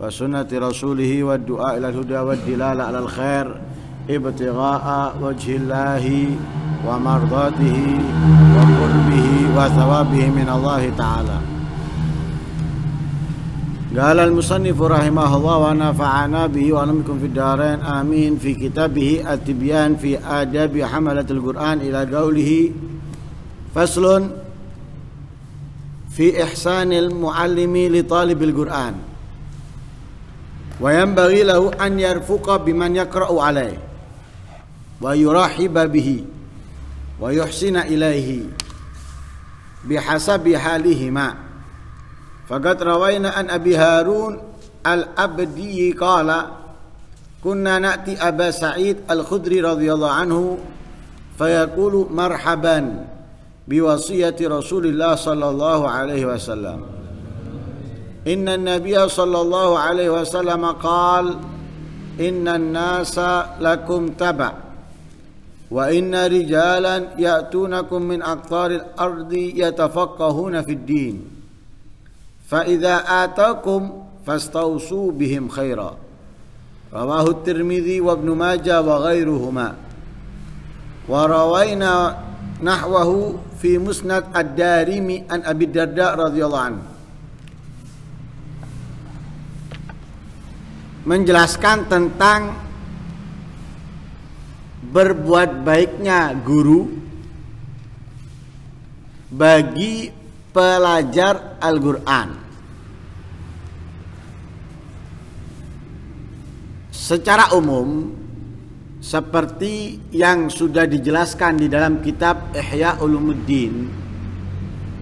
وسنة رسوله والدعاء إلى الهدى والدلالة على الخير ابتغاء وجه الله ومرضاته وقربه وثوابه من الله تعالى قال المصنف رحمه الله ونفعنا به وعلمكم في الدارين آمين في كتابه التبيان في آداب حملة القرآن إلى قوله فصل في إحسان المعلم لطالب القرآن وينبغي له أن يرفق بمن يقرأ عليه ويرحب به ويحسن إليه بحسب حالهما فقد روينا أن أبي هارون الأبدي قال كنا نأتي أبا سعيد الخدري رضي الله عنه فيقول مرحبا بوصية رسول الله صلى الله عليه وسلم ان النبي صلى الله عليه وسلم قال ان الناس لكم تبع وان رجالا ياتونكم من اقطار الارض يتفقهون في الدين فاذا اتاكم فاستوصوا بهم خيرا رواه الترمذي وابن ماجه وغيرهما وروينا نحوه في مسند الدارمي عن ابي الدرداء رضي الله عنه menjelaskan tentang berbuat baiknya guru bagi pelajar Al-Quran secara umum seperti yang sudah dijelaskan di dalam kitab Ihya Ulumuddin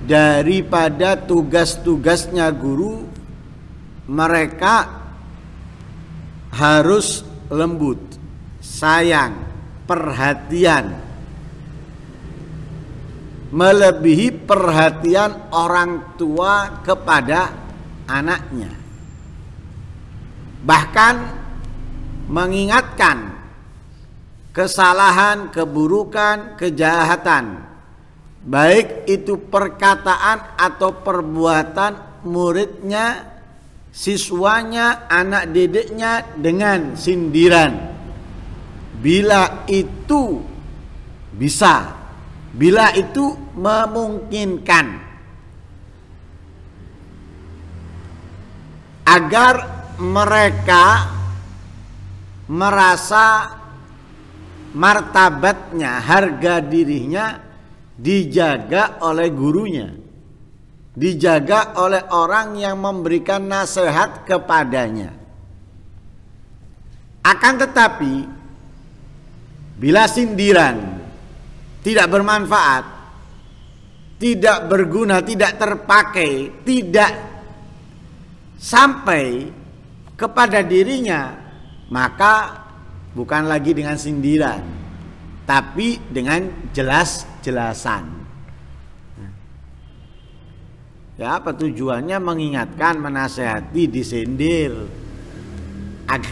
daripada tugas-tugasnya guru mereka harus lembut, sayang, perhatian. Melebihi perhatian orang tua kepada anaknya. Bahkan mengingatkan kesalahan, keburukan, kejahatan. Baik itu perkataan atau perbuatan muridnya siswanya, anak dedeknya dengan sindiran. Bila itu bisa, bila itu memungkinkan agar mereka merasa martabatnya, harga dirinya dijaga oleh gurunya dijaga oleh orang yang memberikan nasihat kepadanya. Akan tetapi, bila sindiran tidak bermanfaat, tidak berguna, tidak terpakai, tidak sampai kepada dirinya, maka bukan lagi dengan sindiran, tapi dengan jelas-jelasan. Ya, apa tujuannya mengingatkan, menasehati, disindir ag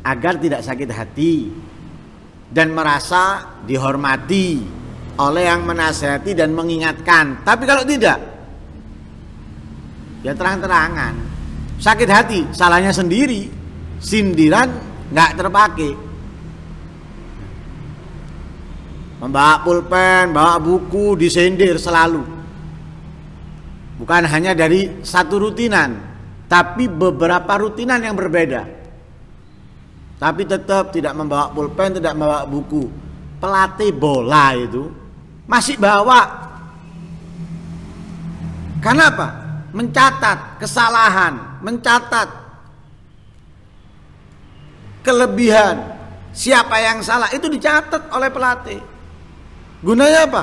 agar tidak sakit hati dan merasa dihormati oleh yang menasehati dan mengingatkan. Tapi kalau tidak, ya terang-terangan sakit hati, salahnya sendiri, sindiran nggak terpakai. Membawa pulpen, bawa buku, disindir selalu Bukan hanya dari satu rutinan, tapi beberapa rutinan yang berbeda. Tapi tetap tidak membawa pulpen, tidak membawa buku. Pelatih bola itu masih bawa. Karena apa? Mencatat kesalahan, mencatat kelebihan. Siapa yang salah itu dicatat oleh pelatih. Gunanya apa?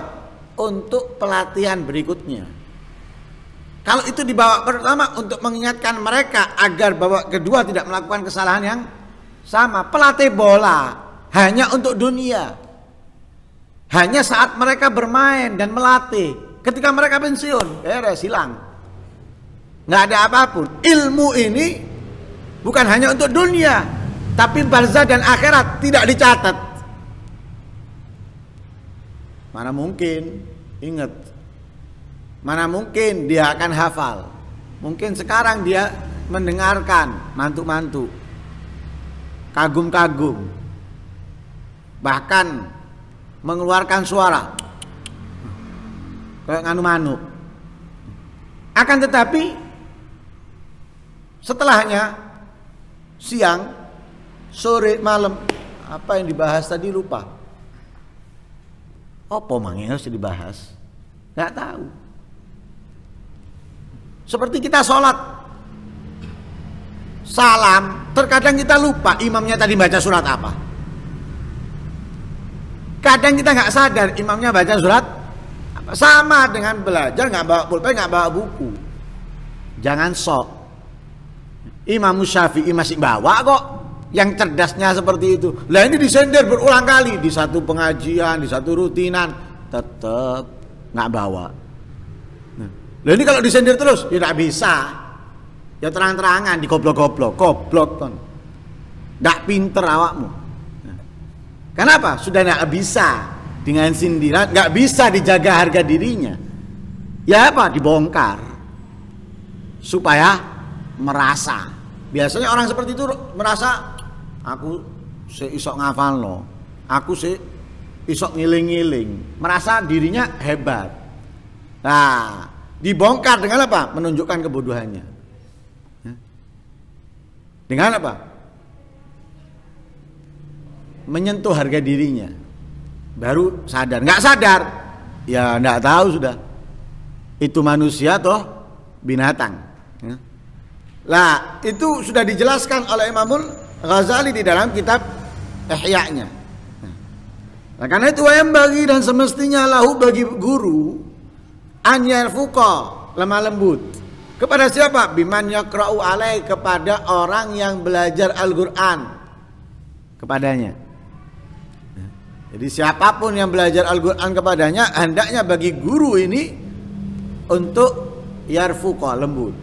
Untuk pelatihan berikutnya. Kalau itu dibawa pertama untuk mengingatkan mereka agar bawa kedua tidak melakukan kesalahan yang sama. Pelatih bola hanya untuk dunia. Hanya saat mereka bermain dan melatih. Ketika mereka pensiun, beres, hilang. Nggak ada apapun. Ilmu ini bukan hanya untuk dunia. Tapi barzah dan akhirat tidak dicatat. Mana mungkin. Ingat, Mana mungkin dia akan hafal. Mungkin sekarang dia mendengarkan mantu-mantu. Kagum-kagum. Bahkan mengeluarkan suara. Kayak nganu-manu. Akan tetapi setelahnya siang, sore, malam apa yang dibahas tadi lupa. Apa mangnya harus dibahas? Nggak tahu. Seperti kita sholat, salam, terkadang kita lupa imamnya tadi baca surat apa. Kadang kita nggak sadar imamnya baca surat apa. sama dengan belajar nggak bawa pulpen nggak bawa buku. Jangan sok. Imam Syafi'i masih bawa kok yang cerdasnya seperti itu. Lah ini disender berulang kali di satu pengajian, di satu rutinan, tetap nggak bawa. Lah ini kalau disindir terus ya tidak bisa. Ya terang-terangan digoblok-goblok, goblok kon. tidak pinter awakmu. Kenapa? Sudah tidak bisa dengan sindiran, nggak bisa dijaga harga dirinya. Ya apa? Dibongkar supaya merasa. Biasanya orang seperti itu merasa aku seisok ngafal lo, aku se isok ngiling-ngiling, merasa dirinya hebat. Nah, Dibongkar dengan apa? Menunjukkan kebodohannya. Ya. Dengan apa? Menyentuh harga dirinya. Baru sadar. Nggak sadar. Ya nggak tahu sudah. Itu manusia toh binatang. Ya. Lah itu sudah dijelaskan oleh Imamul Ghazali di dalam kitab Ihya'nya. nya Nah, karena itu yang bagi dan semestinya lahu bagi guru Anyal fuko, lemah lembut. Kepada siapa? Biman yakra'u alai kepada orang yang belajar Al-Qur'an. Kepadanya. Jadi siapapun yang belajar Al-Qur'an kepadanya hendaknya bagi guru ini untuk yarfuqa lembut.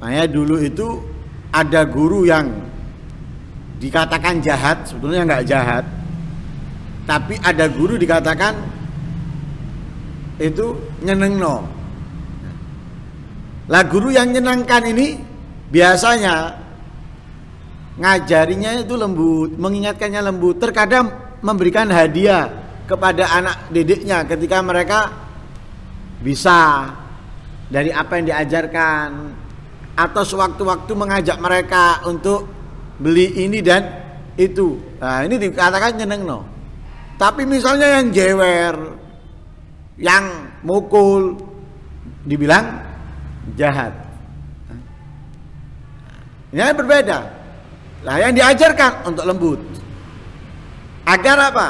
Makanya dulu itu ada guru yang dikatakan jahat, sebetulnya nggak jahat tapi ada guru dikatakan itu nyenengno lah guru yang nyenangkan ini biasanya ngajarinya itu lembut mengingatkannya lembut terkadang memberikan hadiah kepada anak didiknya ketika mereka bisa dari apa yang diajarkan atau sewaktu-waktu mengajak mereka untuk beli ini dan itu nah ini dikatakan nyeneng no tapi misalnya yang jewer, yang mukul, dibilang jahat. Ini berbeda. Lah yang diajarkan untuk lembut. Agar apa?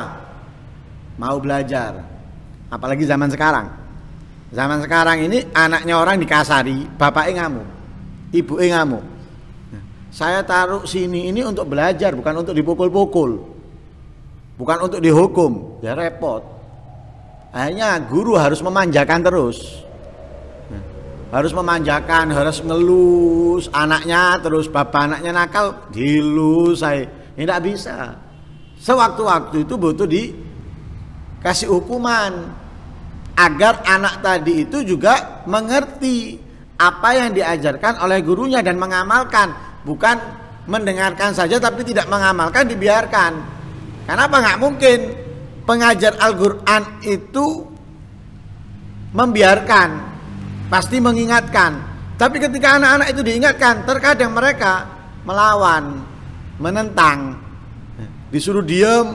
Mau belajar. Apalagi zaman sekarang. Zaman sekarang ini anaknya orang dikasari, Bapak ngamuk, ibu ngamuk. Nah, saya taruh sini ini untuk belajar bukan untuk dipukul-pukul bukan untuk dihukum ya repot akhirnya guru harus memanjakan terus hmm. harus memanjakan harus ngelus anaknya terus bapak anaknya nakal dilus saya tidak bisa sewaktu-waktu itu butuh di kasih hukuman agar anak tadi itu juga mengerti apa yang diajarkan oleh gurunya dan mengamalkan bukan mendengarkan saja tapi tidak mengamalkan dibiarkan karena apa nggak mungkin pengajar Al-Quran itu membiarkan, pasti mengingatkan. Tapi ketika anak-anak itu diingatkan, terkadang mereka melawan, menentang, disuruh diem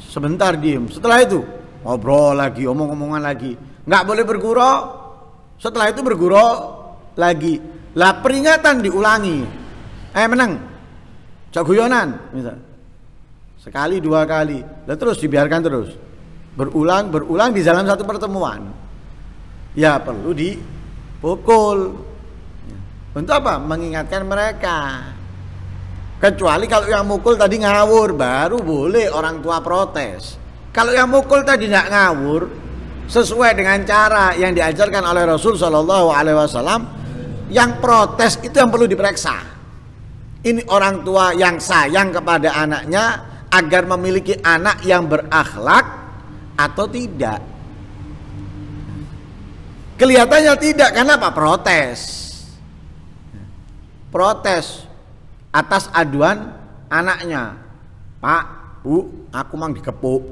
sebentar diem. Setelah itu ngobrol lagi, omong-omongan lagi. Nggak boleh bergurau. Setelah itu bergurau lagi. Lah peringatan diulangi. Eh menang. Cak guyonan, misal. Sekali dua kali, dan terus dibiarkan terus. Berulang berulang di dalam satu pertemuan. Ya perlu dipukul. Ya. Untuk apa? Mengingatkan mereka. Kecuali kalau yang mukul tadi ngawur, baru boleh orang tua protes. Kalau yang mukul tadi tidak ngawur, sesuai dengan cara yang diajarkan oleh Rasul Shallallahu Alaihi Wasallam, yang protes itu yang perlu diperiksa. Ini orang tua yang sayang kepada anaknya agar memiliki anak yang berakhlak atau tidak? Kelihatannya tidak, karena apa? Protes. Protes atas aduan anaknya. Pak, Bu, aku mang dikepuk.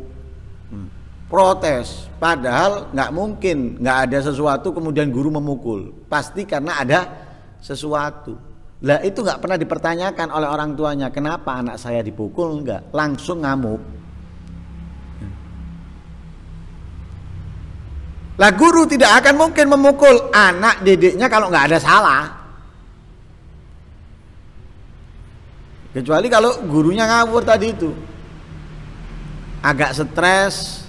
Hmm. Protes, padahal nggak mungkin nggak ada sesuatu kemudian guru memukul. Pasti karena ada sesuatu. Lah itu nggak pernah dipertanyakan oleh orang tuanya, kenapa anak saya dipukul nggak? Langsung ngamuk. Lah guru tidak akan mungkin memukul anak didiknya kalau nggak ada salah. Kecuali kalau gurunya ngawur tadi itu. Agak stres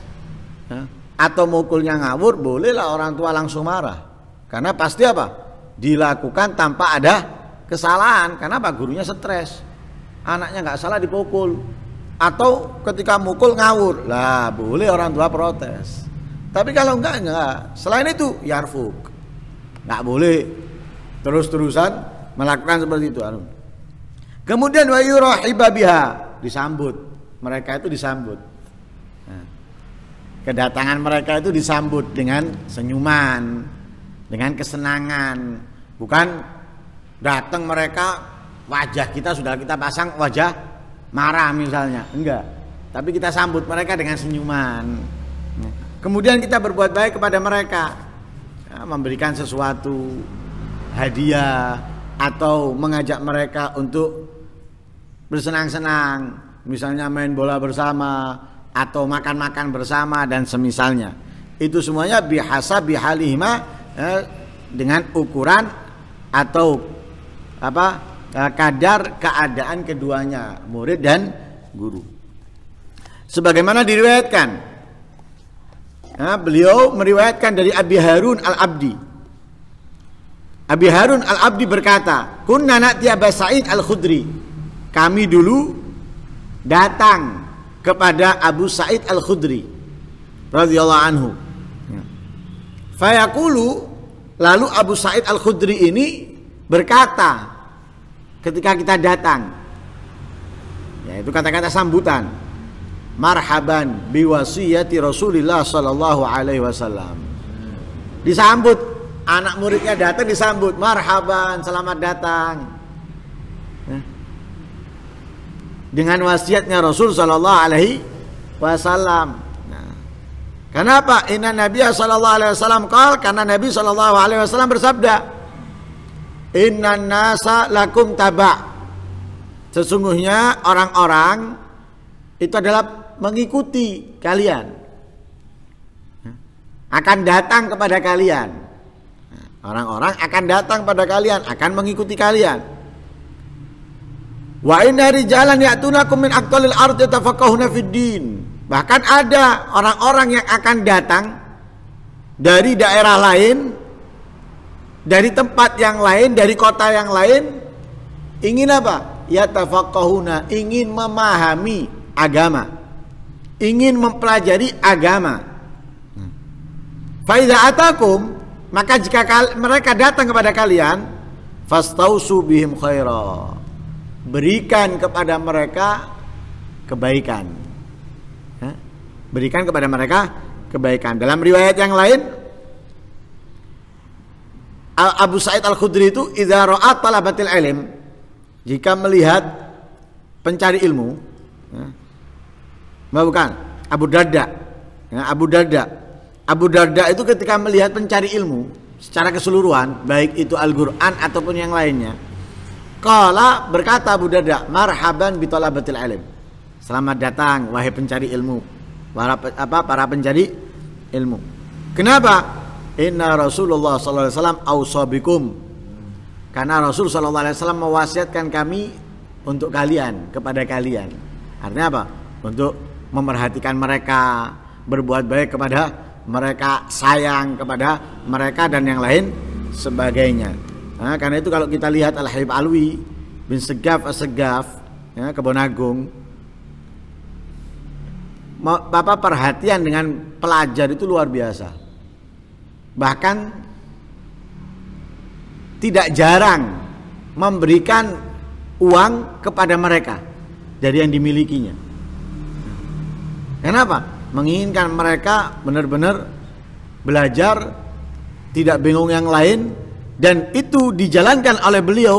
ya, atau mukulnya ngawur, bolehlah orang tua langsung marah. Karena pasti apa? Dilakukan tanpa ada kesalahan karena apa gurunya stres anaknya nggak salah dipukul atau ketika mukul ngawur lah boleh orang tua protes tapi kalau enggak enggak selain itu yarfuk nggak boleh terus-terusan melakukan seperti itu kemudian roh ibabiah disambut mereka itu disambut nah, kedatangan mereka itu disambut dengan senyuman, dengan kesenangan, bukan Datang mereka wajah kita sudah kita pasang wajah marah misalnya, enggak. Tapi kita sambut mereka dengan senyuman. Kemudian kita berbuat baik kepada mereka, ya, memberikan sesuatu hadiah atau mengajak mereka untuk bersenang-senang, misalnya main bola bersama atau makan-makan bersama dan semisalnya. Itu semuanya bihasa bihalihma ya, eh, dengan ukuran atau apa eh, kadar keadaan keduanya murid dan guru. Sebagaimana diriwayatkan, nah, beliau meriwayatkan dari Abi Harun al Abdi. Abi Harun al Abdi berkata, kun na'ti tiaba Sa'id al Khudri. Kami dulu datang kepada Abu Sa'id al Khudri radhiyallahu anhu. Ya. Fayakulu lalu Abu Sa'id al Khudri ini berkata ketika kita datang yaitu kata-kata sambutan marhaban biwasiyati Rasulillah sallallahu alaihi wasallam disambut anak muridnya datang disambut marhaban selamat datang ya. dengan wasiatnya Rasul sallallahu alaihi wasallam nah, kenapa inna nabiya sallallahu alaihi wasallam kal karena nabi sallallahu alaihi wasallam bersabda Inna nasa lakum taba. Sesungguhnya orang-orang itu adalah mengikuti kalian. Akan datang kepada kalian. Orang-orang akan datang pada kalian, akan mengikuti kalian. Wa inna rijalan ya'tunakum min aqtalil ardi tafaqahuna fiddin. Bahkan ada orang-orang yang akan datang dari daerah lain dari tempat yang lain, dari kota yang lain ingin apa? Ya, tafakkahuna, ingin memahami agama. Ingin mempelajari agama. Faida atakum, maka jika mereka datang kepada kalian, fastausu bihim khaira. Berikan kepada mereka kebaikan. Berikan kepada mereka kebaikan. Dalam riwayat yang lain, Abu Said Al-Khudri itu idharo'at ra'at talabatil ilm jika melihat pencari ilmu ya. bukan Abu Darda ya, Abu Darda Abu Darda itu ketika melihat pencari ilmu secara keseluruhan baik itu Al-Qur'an ataupun yang lainnya Kala berkata Abu Darda marhaban bi talabatil ilm Selamat datang wahai pencari ilmu para, apa, para pencari ilmu Kenapa? Inna Rasulullah sallallahu alaihi wasallam ausabikum. Karena Rasul sallallahu alaihi wasallam mewasiatkan kami untuk kalian, kepada kalian. Artinya apa? Untuk memperhatikan mereka, berbuat baik kepada mereka, sayang kepada mereka dan yang lain sebagainya. Nah, karena itu kalau kita lihat Al-Habib Alwi bin Segaf Segaf ya, Kebonagung, Bapak perhatian dengan pelajar itu luar biasa bahkan tidak jarang memberikan uang kepada mereka dari yang dimilikinya. Kenapa? Menginginkan mereka benar-benar belajar, tidak bingung yang lain, dan itu dijalankan oleh beliau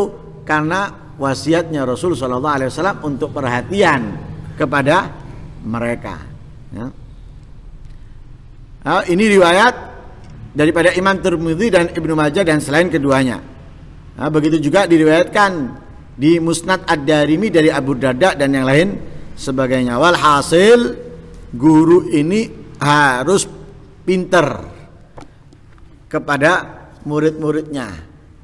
karena wasiatnya Rasul Shallallahu Alaihi Wasallam untuk perhatian kepada mereka. Ya. Nah, ini riwayat daripada Imam Tirmidzi dan Ibnu Majah dan selain keduanya. Nah, begitu juga diriwayatkan di Musnad Ad-Darimi dari Abu Darda dan yang lain sebagainya. Walhasil guru ini harus pinter kepada murid-muridnya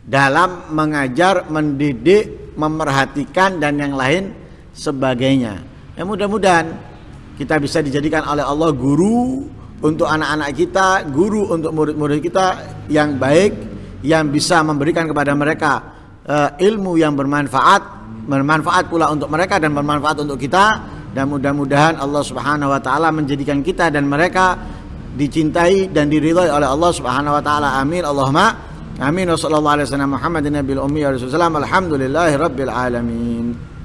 dalam mengajar, mendidik, memerhatikan dan yang lain sebagainya. Ya mudah-mudahan kita bisa dijadikan oleh Allah guru untuk anak-anak kita, guru untuk murid-murid kita yang baik yang bisa memberikan kepada mereka uh, ilmu yang bermanfaat, bermanfaat pula untuk mereka dan bermanfaat untuk kita dan mudah-mudahan Allah Subhanahu wa taala menjadikan kita dan mereka dicintai dan diridhai oleh Allah Subhanahu wa taala. Amin. Allahumma amin. Wassallallahu alaihi wasallam Muhammadin nabil ummi wa Alhamdulillahirabbil alamin.